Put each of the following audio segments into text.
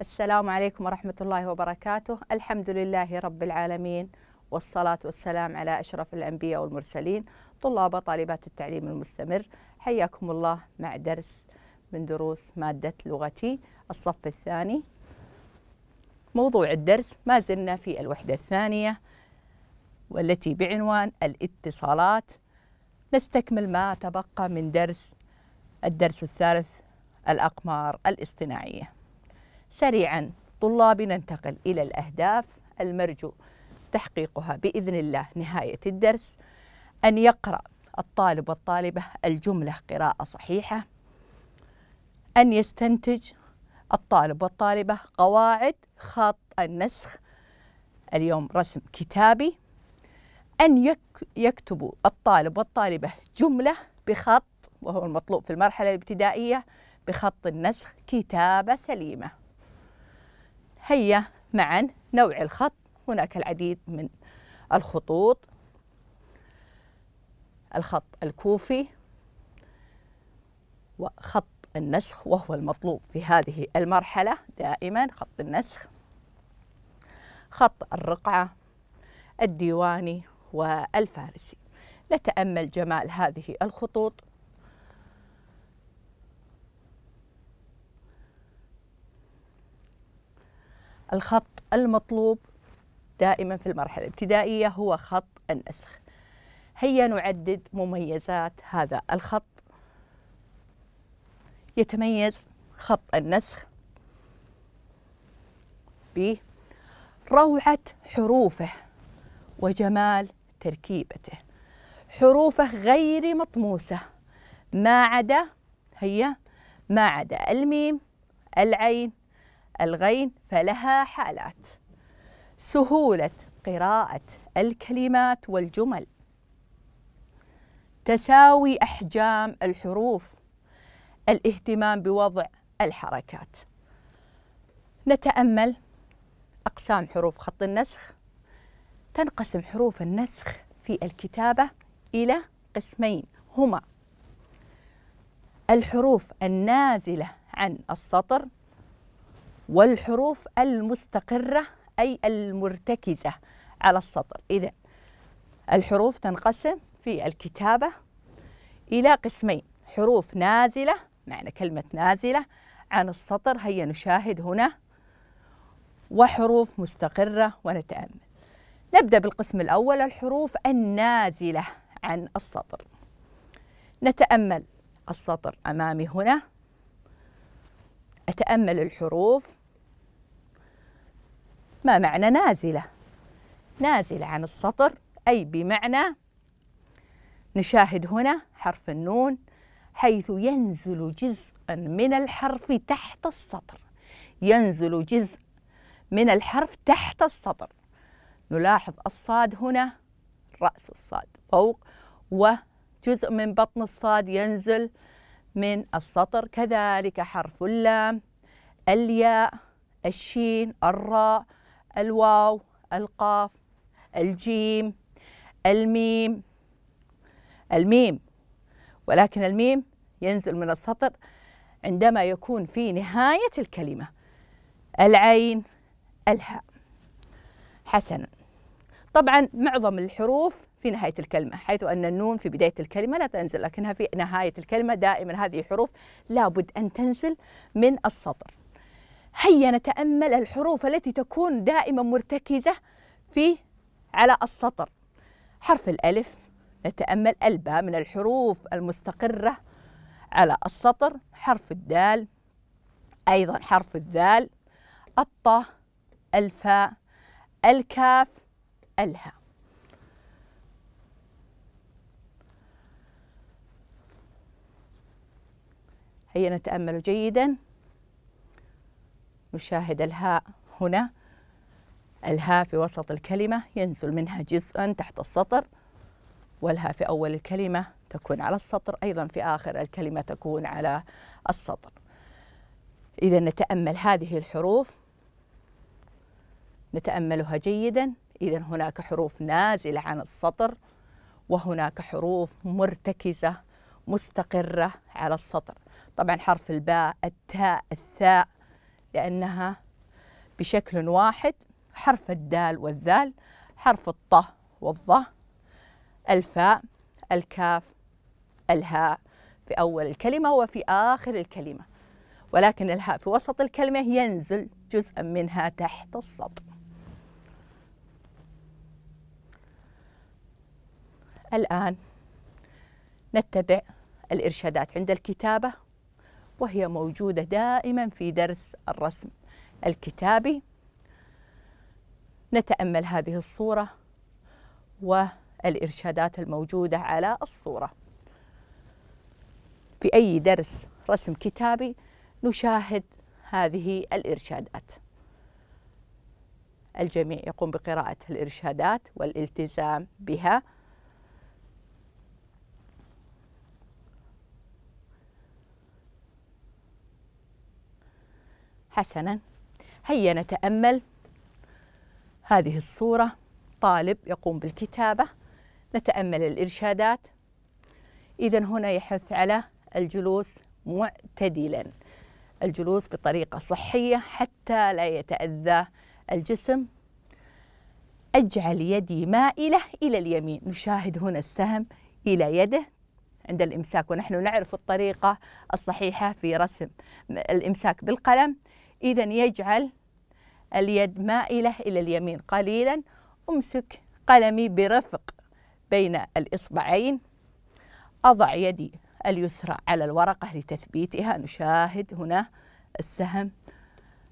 السلام عليكم ورحمة الله وبركاته الحمد لله رب العالمين والصلاة والسلام على أشرف الأنبياء والمرسلين طلاب وطالبات التعليم المستمر حياكم الله مع درس من دروس مادة لغتي الصف الثاني موضوع الدرس ما زلنا في الوحدة الثانية والتي بعنوان الاتصالات نستكمل ما تبقى من درس الدرس الثالث الأقمار الاصطناعية سريعا طلابي ننتقل إلى الأهداف المرجو تحقيقها بإذن الله نهاية الدرس أن يقرأ الطالب والطالبة الجملة قراءة صحيحة أن يستنتج الطالب والطالبة قواعد خط النسخ اليوم رسم كتابي أن يكتبوا الطالب والطالبة جملة بخط وهو المطلوب في المرحلة الابتدائية بخط النسخ كتابة سليمة هيا معا نوع الخط هناك العديد من الخطوط الخط الكوفي وخط النسخ وهو المطلوب في هذه المرحلة دائما خط النسخ خط الرقعة الديواني والفارسي نتأمل جمال هذه الخطوط الخط المطلوب دائما في المرحلة الابتدائية هو خط النسخ هيا نعدد مميزات هذا الخط يتميز خط النسخ بروعة حروفه وجمال تركيبته حروفه غير مطموسة ما عدا هي ما عدا الميم العين الغين فلها حالات سهولة قراءة الكلمات والجمل تساوي أحجام الحروف الاهتمام بوضع الحركات نتأمل أقسام حروف خط النسخ تنقسم حروف النسخ في الكتابة إلى قسمين هما الحروف النازلة عن السطر والحروف المستقرة أي المرتكزة على السطر إذا الحروف تنقسم في الكتابة إلى قسمين حروف نازلة معنى كلمة نازلة عن السطر هيا نشاهد هنا وحروف مستقرة ونتأمل نبدأ بالقسم الأول الحروف النازلة عن السطر نتأمل السطر أمامي هنا أتأمل الحروف ما معنى نازلة نازلة عن السطر أي بمعنى نشاهد هنا حرف النون حيث ينزل جزء من الحرف تحت السطر ينزل جزء من الحرف تحت السطر نلاحظ الصاد هنا رأس الصاد فوق وجزء من بطن الصاد ينزل من السطر كذلك حرف اللام الياء الشين الراء الواو القاف الجيم الميم الميم ولكن الميم ينزل من السطر عندما يكون في نهاية الكلمة العين الحاء حسنا طبعا معظم الحروف في نهاية الكلمة حيث أن النون في بداية الكلمة لا تنزل لكنها في نهاية الكلمة دائما هذه حروف لابد أن تنزل من السطر هيا نتأمل الحروف التي تكون دائما مرتكزة في على السطر حرف الألف نتأمل ألبا من الحروف المستقرة على السطر حرف الدال أيضا حرف الذال الطاء الفاء الكاف الهاء هيا نتأمل جيداً نشاهد الهاء هنا الهاء في وسط الكلمة ينزل منها جزء تحت السطر والهاء في أول الكلمة تكون على السطر أيضا في آخر الكلمة تكون على السطر إذا نتأمل هذه الحروف نتأملها جيدا إذا هناك حروف نازلة عن السطر وهناك حروف مرتكزة مستقرة على السطر طبعا حرف الباء التاء الثاء لأنها بشكل واحد حرف الدال والذال حرف الط والظ الفاء الكاف الهاء في أول الكلمة وفي آخر الكلمة ولكن الهاء في وسط الكلمة ينزل جزءا منها تحت السطر الآن نتبع الإرشادات عند الكتابة وهي موجودة دائما في درس الرسم الكتابي نتأمل هذه الصورة والإرشادات الموجودة على الصورة في أي درس رسم كتابي نشاهد هذه الإرشادات الجميع يقوم بقراءة الإرشادات والالتزام بها حسنا هيا نتأمل هذه الصورة طالب يقوم بالكتابة نتأمل الإرشادات إذا هنا يحث على الجلوس معتدلا الجلوس بطريقة صحية حتى لا يتأذى الجسم أجعل يدي مائلة إلى اليمين نشاهد هنا السهم إلى يده عند الإمساك ونحن نعرف الطريقة الصحيحة في رسم الإمساك بالقلم إذا يجعل اليد مائلة إلى اليمين قليلا أمسك قلمي برفق بين الإصبعين أضع يدي اليسرى على الورقة لتثبيتها نشاهد هنا السهم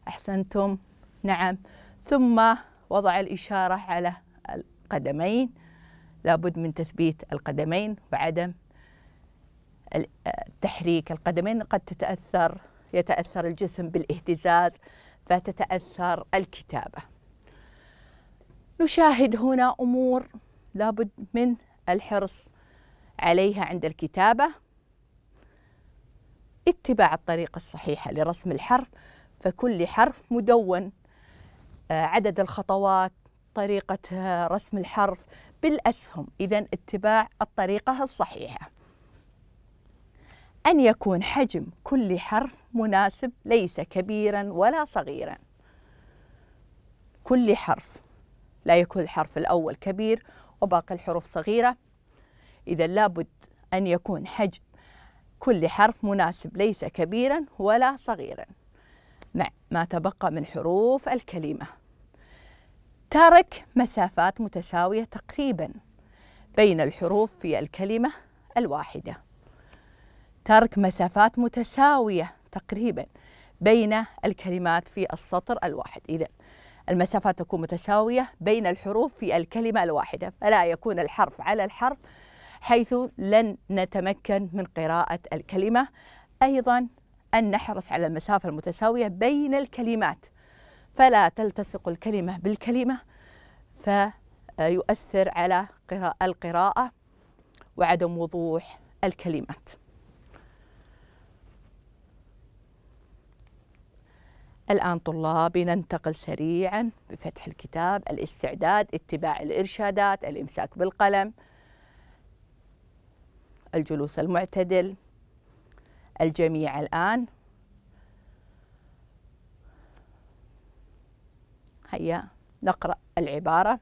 أحسنتم نعم ثم وضع الإشارة على القدمين لابد من تثبيت القدمين وعدم آه، تحريك القدمين قد تتأثر يتأثر الجسم بالاهتزاز فتتأثر الكتابة نشاهد هنا أمور لابد من الحرص عليها عند الكتابة اتباع الطريقة الصحيحة لرسم الحرف فكل حرف مدون آه، عدد الخطوات طريقة آه، رسم الحرف بالأسهم إذا اتباع الطريقة الصحيحة أن يكون حجم كل حرف مناسب ليس كبيرا ولا صغيرا كل حرف لا يكون الحرف الأول كبير وباقي الحروف صغيرة إذا لابد أن يكون حجم كل حرف مناسب ليس كبيرا ولا صغيرا مع ما تبقى من حروف الكلمة ترك مسافات متساوية تقريبا بين الحروف في الكلمة الواحدة ترك مسافات متساوية تقريبا بين الكلمات في السطر الواحد إذا المسافات تكون متساوية بين الحروف في الكلمة الواحدة فلا يكون الحرف على الحرف حيث لن نتمكن من قراءة الكلمة أيضا أن نحرص على المسافة المتساوية بين الكلمات فلا تلتصق الكلمة بالكلمة فيؤثر على القراءة وعدم وضوح الكلمات الآن طلابي ننتقل سريعا بفتح الكتاب الاستعداد اتباع الإرشادات الإمساك بالقلم الجلوس المعتدل الجميع الآن هيا نقرأ العبارة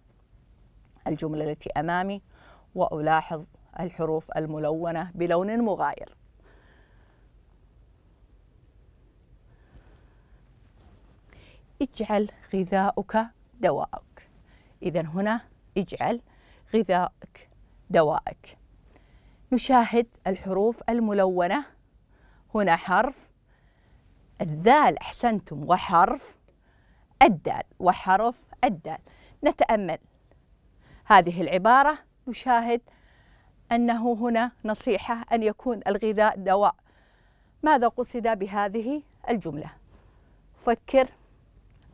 الجملة التي أمامي وألاحظ الحروف الملونة بلون مغاير اجعل غذاؤك دواءك إذا هنا اجعل غذاءك دواءك نشاهد الحروف الملونة هنا حرف الذال أحسنتم وحرف الدال وحرف الدال نتأمل هذه العبارة نشاهد أنه هنا نصيحة أن يكون الغذاء دواء ماذا قصد بهذه الجملة فكر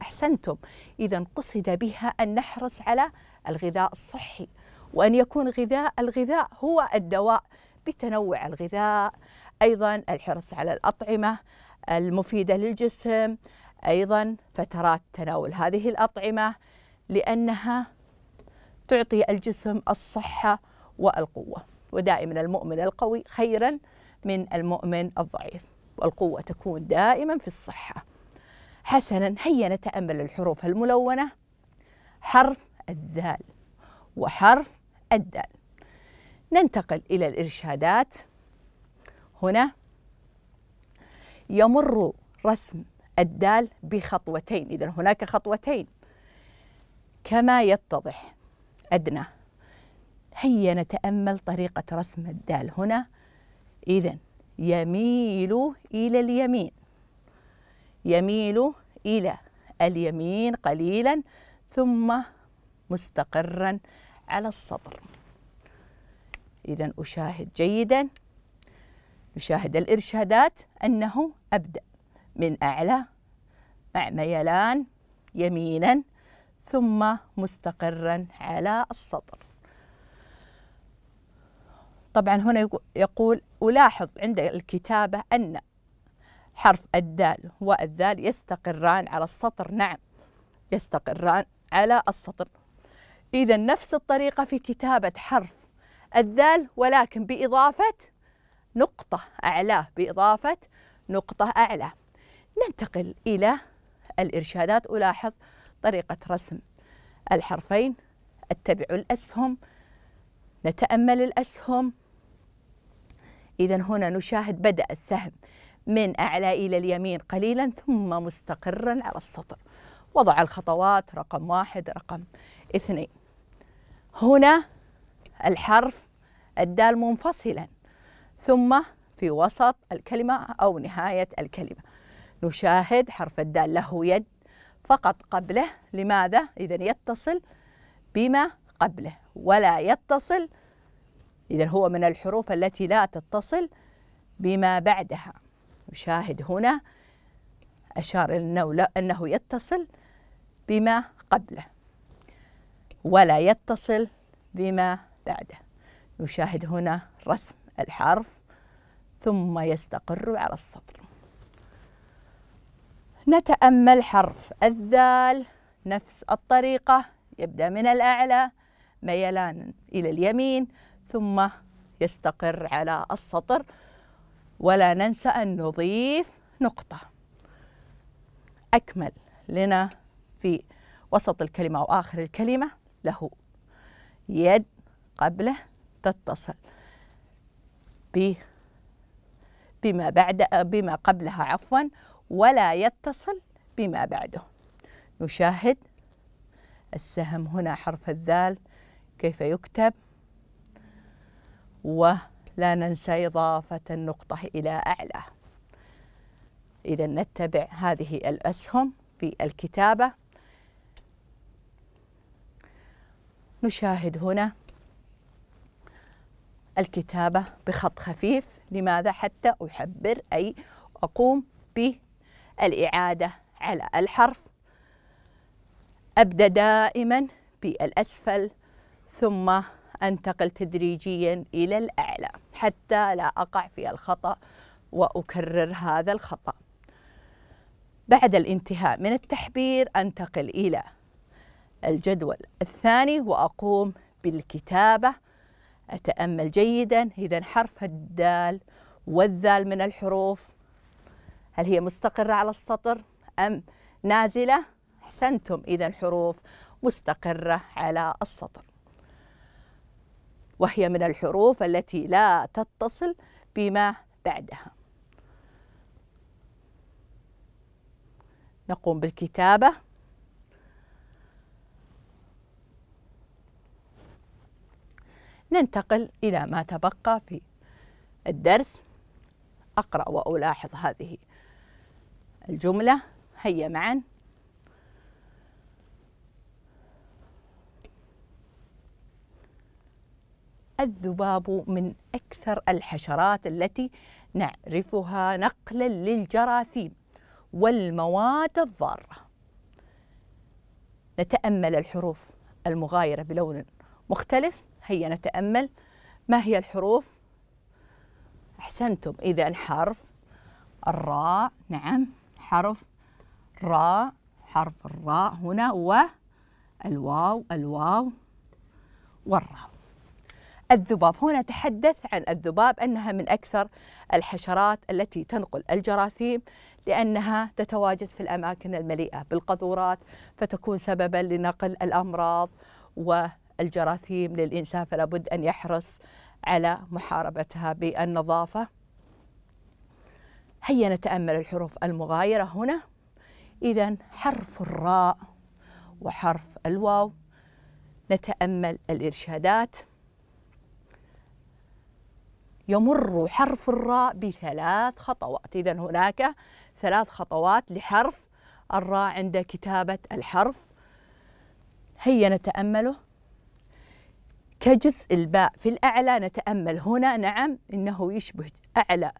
أحسنتم إذا قصد بها أن نحرص على الغذاء الصحي وأن يكون غذاء الغذاء هو الدواء بتنوع الغذاء أيضا الحرص على الأطعمة المفيدة للجسم أيضا فترات تناول هذه الأطعمة لأنها تعطي الجسم الصحة والقوة ودائما المؤمن القوي خيرا من المؤمن الضعيف والقوة تكون دائما في الصحة حسنا هيا نتأمل الحروف الملونة حرف الذال وحرف الدال ننتقل إلى الإرشادات هنا يمر رسم الدال بخطوتين إذا هناك خطوتين كما يتضح أدنى هيا نتأمل طريقة رسم الدال هنا إذا يميل إلى اليمين يميل إلى اليمين قليلا ثم مستقرا على الصدر إذا أشاهد جيدا نشاهد الإرشادات أنه أبدأ من أعلى مع ميلان يمينا ثم مستقرا على السطر طبعا هنا يقول ألاحظ عند الكتابة أن حرف الدال والذال يستقران على السطر نعم يستقران على السطر إذا نفس الطريقة في كتابة حرف الذال ولكن بإضافة نقطة أعلاه بإضافة نقطة أعلى ننتقل إلى الإرشادات ألاحظ طريقة رسم الحرفين أتبع الأسهم نتأمل الأسهم إذا هنا نشاهد بدأ السهم من أعلى إلى اليمين قليلا ثم مستقرا على السطر وضع الخطوات رقم واحد رقم اثنين هنا الحرف الدال منفصلا ثم في وسط الكلمة أو نهاية الكلمة نشاهد حرف الدال له يد فقط قبله لماذا؟ إذا يتصل بما قبله ولا يتصل إذا هو من الحروف التي لا تتصل بما بعدها نشاهد هنا أشار أنه, أنه يتصل بما قبله ولا يتصل بما بعده نشاهد هنا رسم الحرف ثم يستقر على السطر نتأمل حرف الذال نفس الطريقة يبدأ من الأعلى ميلان إلى اليمين ثم يستقر على السطر ولا ننسى أن نضيف نقطة أكمل لنا في وسط الكلمة أو آخر الكلمة له يد قبله تتصل ب بما بعد بما قبلها عفوا ولا يتصل بما بعده نشاهد السهم هنا حرف الذال كيف يكتب و لا ننسى إضافة النقطة إلى أعلى إذا نتبع هذه الأسهم في الكتابة نشاهد هنا الكتابة بخط خفيف لماذا حتى أحبر أي أقوم بالإعادة على الحرف أبدأ دائما بالأسفل ثم أنتقل تدريجيا إلى الأعلى حتى لا أقع في الخطأ وأكرر هذا الخطأ بعد الانتهاء من التحبير أنتقل إلى الجدول الثاني وأقوم بالكتابة أتأمل جيدا إذا حرف الدال والذال من الحروف هل هي مستقرة على السطر أم نازلة؟ أحسنتم إذا حروف مستقرة على السطر وهي من الحروف التي لا تتصل بما بعدها نقوم بالكتابة ننتقل إلى ما تبقى في الدرس أقرأ وألاحظ هذه الجملة هيا معا الذباب من أكثر الحشرات التي نعرفها نقلا للجراثيم والمواد الضارة نتأمل الحروف المغايرة بلون مختلف هيا نتأمل ما هي الحروف أحسنتم إذا حرف الراء نعم حرف راء حرف الراء هنا والواو الواو والراء الذباب هنا تحدث عن الذباب أنها من أكثر الحشرات التي تنقل الجراثيم لأنها تتواجد في الأماكن المليئة بالقذورات فتكون سببا لنقل الأمراض والجراثيم للإنسان فلا بد أن يحرص على محاربتها بالنظافة هيا نتأمل الحروف المغايرة هنا إذا حرف الراء وحرف الواو نتأمل الإرشادات يمر حرف الراء بثلاث خطوات إذا هناك ثلاث خطوات لحرف الراء عند كتابة الحرف هيا نتأمله كجزء الباء في الأعلى نتأمل هنا نعم إنه يشبه أعلى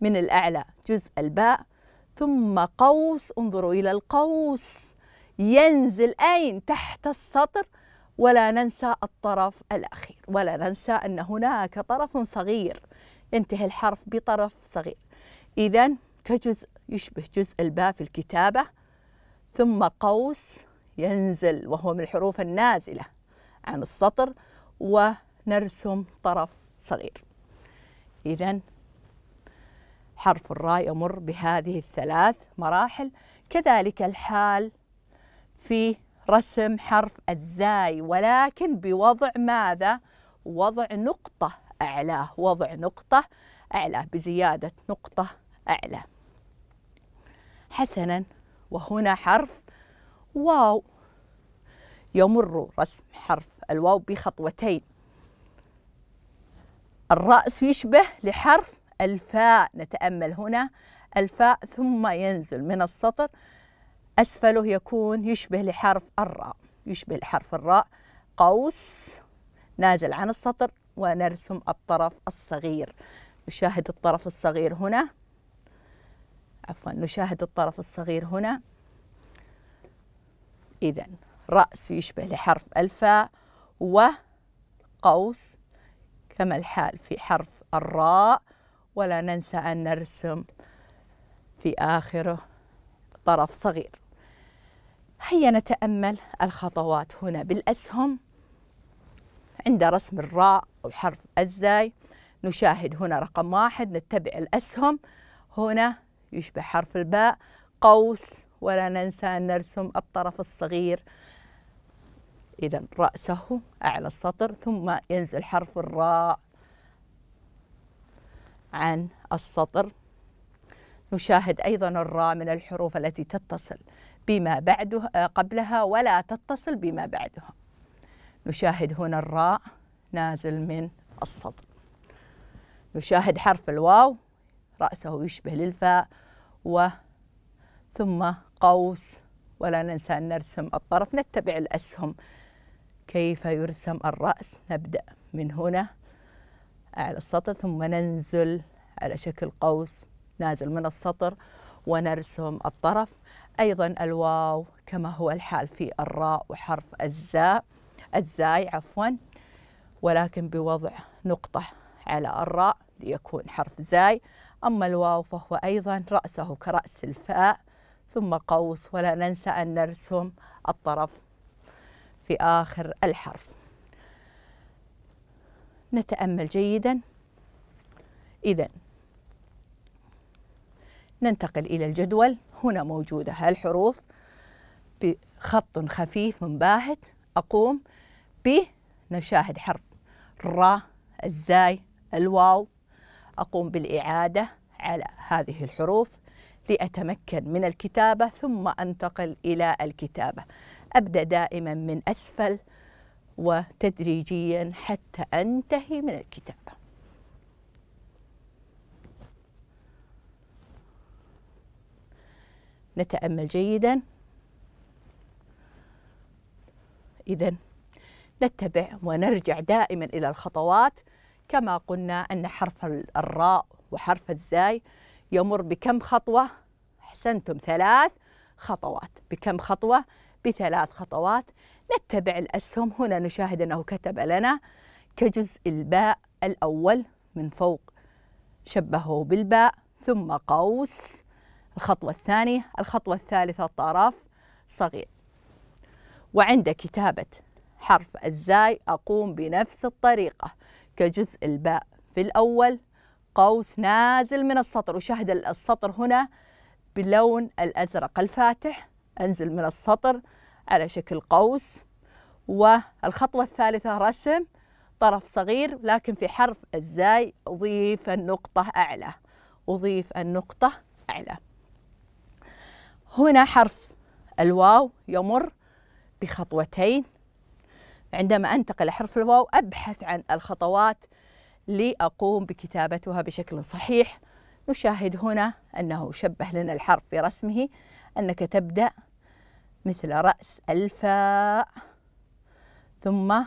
من الأعلى جزء الباء ثم قوس انظروا إلى القوس ينزل أين تحت السطر ولا ننسى الطرف الأخير ولا ننسى أن هناك طرف صغير ينتهي الحرف بطرف صغير إذا كجزء يشبه جزء الباء في الكتابة ثم قوس ينزل وهو من الحروف النازلة عن السطر ونرسم طرف صغير إذا حرف الراء يمر بهذه الثلاث مراحل كذلك الحال في رسم حرف الزاي ولكن بوضع ماذا؟ وضع نقطة أعلاه وضع نقطة أعلاه بزيادة نقطة أعلى حسنا وهنا حرف واو يمر رسم حرف الواو بخطوتين الرأس يشبه لحرف الفاء نتأمل هنا الفاء ثم ينزل من السطر أسفله يكون يشبه لحرف الراء يشبه لحرف الراء قوس نازل عن السطر ونرسم الطرف الصغير نشاهد الطرف الصغير هنا عفوا نشاهد الطرف الصغير هنا إذا رأس يشبه لحرف الفاء وقوس كما الحال في حرف الراء ولا ننسى أن نرسم في آخره طرف صغير هيا نتأمل الخطوات هنا بالأسهم عند رسم الراء أو حرف الزاي نشاهد هنا رقم واحد نتبع الأسهم هنا يشبه حرف الباء قوس ولا ننسى أن نرسم الطرف الصغير إذا رأسه أعلى السطر ثم ينزل حرف الراء عن السطر نشاهد أيضا الراء من الحروف التي تتصل بما بعدها قبلها ولا تتصل بما بعدها نشاهد هنا الراء نازل من السطر نشاهد حرف الواو رأسه يشبه للفاء و ثم قوس ولا ننسى أن نرسم الطرف نتبع الأسهم كيف يرسم الرأس نبدأ من هنا على السطر ثم ننزل على شكل قوس نازل من السطر ونرسم الطرف أيضا الواو كما هو الحال في الراء وحرف الزاء الزاي عفوا ولكن بوضع نقطة على الراء ليكون حرف زاي أما الواو فهو أيضا رأسه كرأس الفاء ثم قوس ولا ننسى أن نرسم الطرف في آخر الحرف نتأمل جيدا إذا ننتقل إلى الجدول هنا موجودة الحروف بخط خفيف باهت أقوم بي نشاهد حرف را الزاي الواو أقوم بالإعادة على هذه الحروف لأتمكن من الكتابة ثم أنتقل إلى الكتابة أبدأ دائما من أسفل وتدريجيا حتى أنتهي من الكتابة نتأمل جيدا إذا نتبع ونرجع دائما إلى الخطوات كما قلنا أن حرف الراء وحرف الزاي يمر بكم خطوة أحسنتم ثلاث خطوات بكم خطوة بثلاث خطوات نتبع الأسهم هنا نشاهد أنه كتب لنا كجزء الباء الأول من فوق شبهه بالباء ثم قوس الخطوة الثانية الخطوة الثالثة طرف صغير وعند كتابة حرف الزاي أقوم بنفس الطريقة كجزء الباء في الأول قوس نازل من السطر وشاهد السطر هنا باللون الأزرق الفاتح أنزل من السطر على شكل قوس والخطوة الثالثة رسم طرف صغير لكن في حرف الزاي أضيف النقطة أعلى أضيف النقطة أعلى هنا حرف الواو يمر بخطوتين عندما أنتقل حرف الواو أبحث عن الخطوات لأقوم بكتابتها بشكل صحيح نشاهد هنا أنه شبه لنا الحرف في رسمه أنك تبدأ مثل رأس الفاء ثم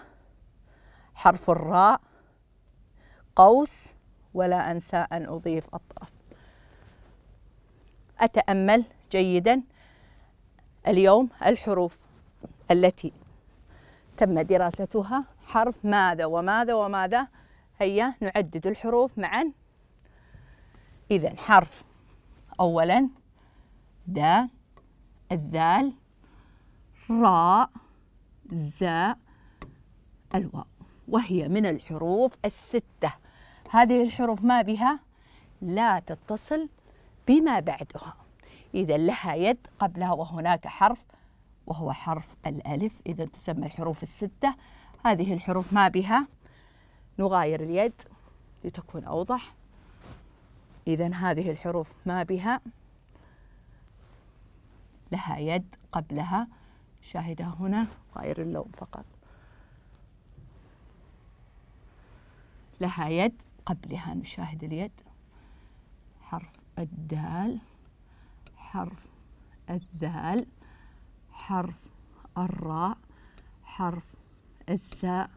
حرف الراء قوس ولا أنسى أن أضيف الطرف أتأمل جيدا اليوم الحروف التي تم دراستها حرف ماذا وماذا وماذا هيا نعدد الحروف معا إذا حرف أولا د الذال راء زاء الواو وهي من الحروف الستة هذه الحروف ما بها لا تتصل بما بعدها إذا لها يد قبلها وهناك حرف وهو حرف الألف إذا تسمى الحروف الستة هذه الحروف ما بها نغاير اليد لتكون أوضح إذا هذه الحروف ما بها لها يد قبلها شاهدها هنا غير اللون فقط لها يد قبلها نشاهد اليد حرف الدال حرف الذال حرف الراء حرف الزاء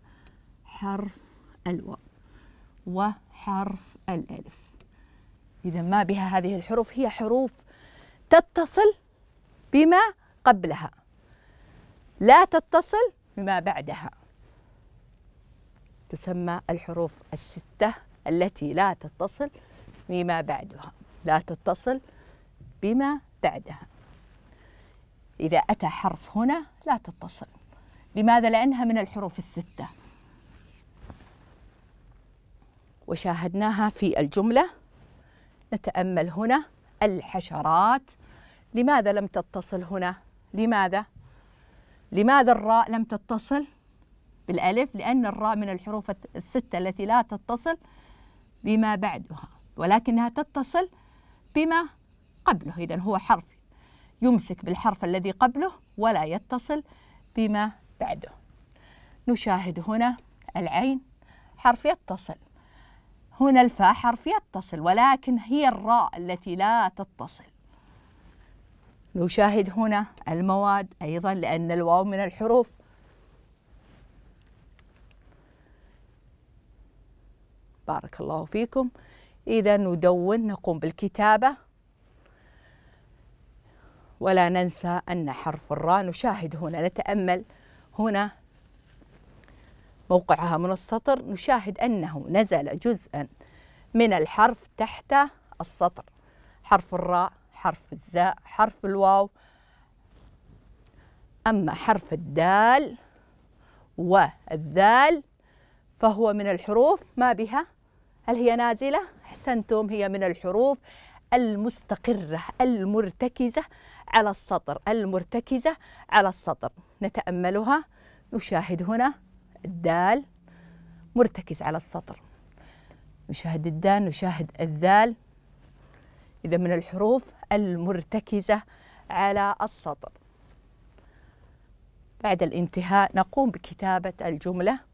حرف الواء وحرف الألف إذا ما بها هذه الحروف هي حروف تتصل بما قبلها لا تتصل بما بعدها تسمى الحروف الستة التي لا تتصل بما بعدها لا تتصل بما بعدها إذا أتى حرف هنا لا تتصل لماذا؟ لأنها من الحروف الستة وشاهدناها في الجملة نتأمل هنا الحشرات لماذا لم تتصل هنا؟ لماذا؟ لماذا الراء لم تتصل بالألف؟ لأن الراء من الحروف الستة التي لا تتصل بما بعدها ولكنها تتصل بما قبله إذا هو حرف يمسك بالحرف الذي قبله ولا يتصل بما بعده نشاهد هنا العين حرف يتصل هنا الفاء حرف يتصل ولكن هي الراء التي لا تتصل نشاهد هنا المواد أيضا لأن الواو من الحروف بارك الله فيكم إذا ندون نقوم بالكتابة ولا ننسى أن حرف الراء نشاهد هنا نتأمل هنا موقعها من السطر نشاهد أنه نزل جزءا من الحرف تحت السطر حرف الراء حرف الزاء حرف الواو أما حرف الدال والذال فهو من الحروف ما بها هل هي نازلة؟ أحسنتم هي من الحروف المستقرة المرتكزة على السطر المرتكزة على السطر نتأملها نشاهد هنا الدال مرتكز على السطر نشاهد الدال نشاهد الذال إذا من الحروف المرتكزة على السطر بعد الانتهاء نقوم بكتابة الجملة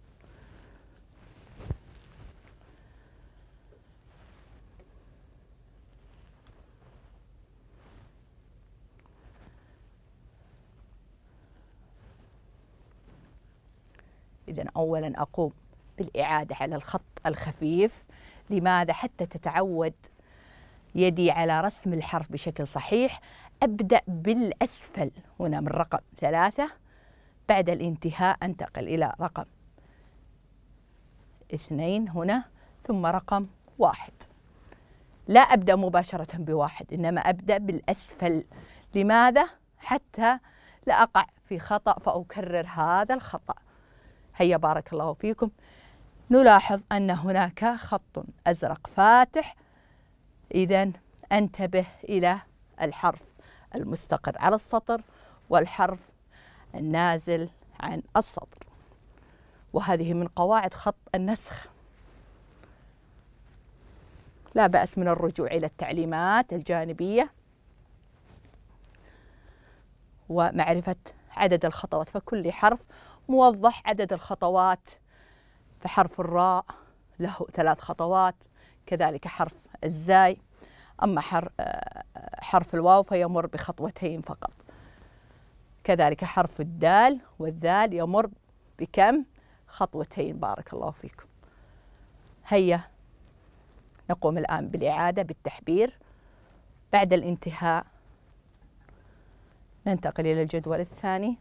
اولا اقوم بالاعاده على الخط الخفيف لماذا حتى تتعود يدي على رسم الحرف بشكل صحيح ابدا بالاسفل هنا من رقم ثلاثه بعد الانتهاء انتقل الى رقم اثنين هنا ثم رقم واحد لا أبدأ مباشرة بواحد إنما أبدأ بالأسفل لماذا؟ حتى لا أقع في خطأ فأكرر هذا الخطأ هيا بارك الله فيكم نلاحظ أن هناك خط أزرق فاتح إذا أنتبه إلى الحرف المستقر على السطر والحرف النازل عن السطر وهذه من قواعد خط النسخ لا بأس من الرجوع إلى التعليمات الجانبية ومعرفة عدد الخطوات فكل حرف موضح عدد الخطوات فحرف الراء له ثلاث خطوات كذلك حرف الزاي أما آه، حرف الواو فيمر بخطوتين فقط كذلك حرف الدال والذال يمر بكم خطوتين بارك الله فيكم هيا نقوم الآن بالإعادة بالتحبير بعد الانتهاء ننتقل إلى الجدول الثاني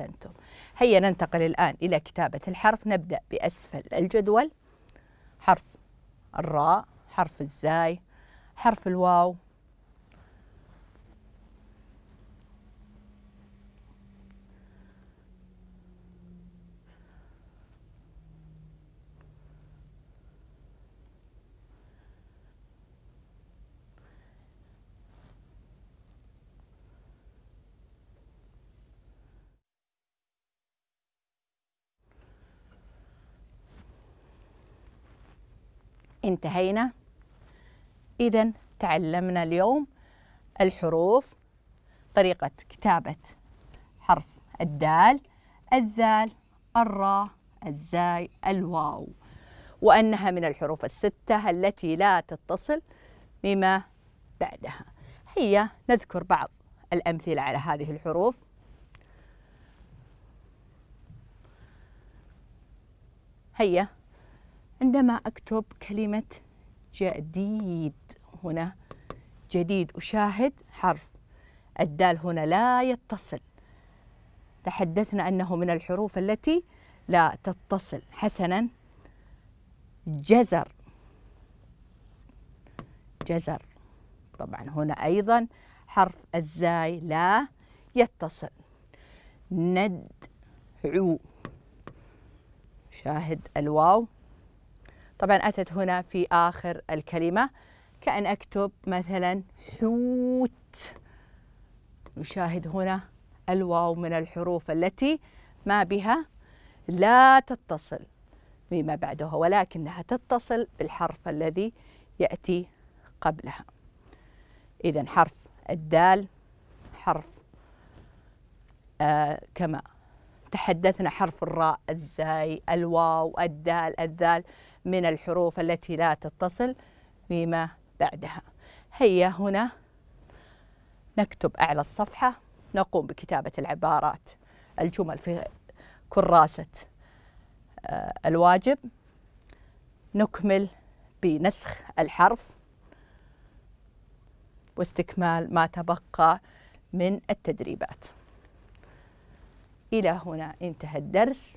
أحسنتم هيا ننتقل الآن إلى كتابة الحرف نبدأ بأسفل الجدول حرف الراء حرف الزاي حرف الواو انتهينا إذا تعلمنا اليوم الحروف طريقة كتابة حرف الدال الذال الراء الزاي الواو وأنها من الحروف الستة التي لا تتصل بما بعدها هيا نذكر بعض الأمثلة على هذه الحروف هيا عندما أكتب كلمة جديد هنا جديد أشاهد حرف الدال هنا لا يتصل تحدثنا أنه من الحروف التي لا تتصل حسنا جزر جزر طبعا هنا أيضا حرف الزاي لا يتصل ندعو شاهد الواو طبعا أتت هنا في آخر الكلمة كأن أكتب مثلا حوت نشاهد هنا الواو من الحروف التي ما بها لا تتصل بما بعدها ولكنها تتصل بالحرف الذي يأتي قبلها إذا حرف الدال حرف آه كما تحدثنا حرف الراء الزاي الواو الدال الذال من الحروف التي لا تتصل بما بعدها هيا هنا نكتب أعلى الصفحة نقوم بكتابة العبارات الجمل في كراسة آه، الواجب نكمل بنسخ الحرف واستكمال ما تبقى من التدريبات إلى هنا انتهى الدرس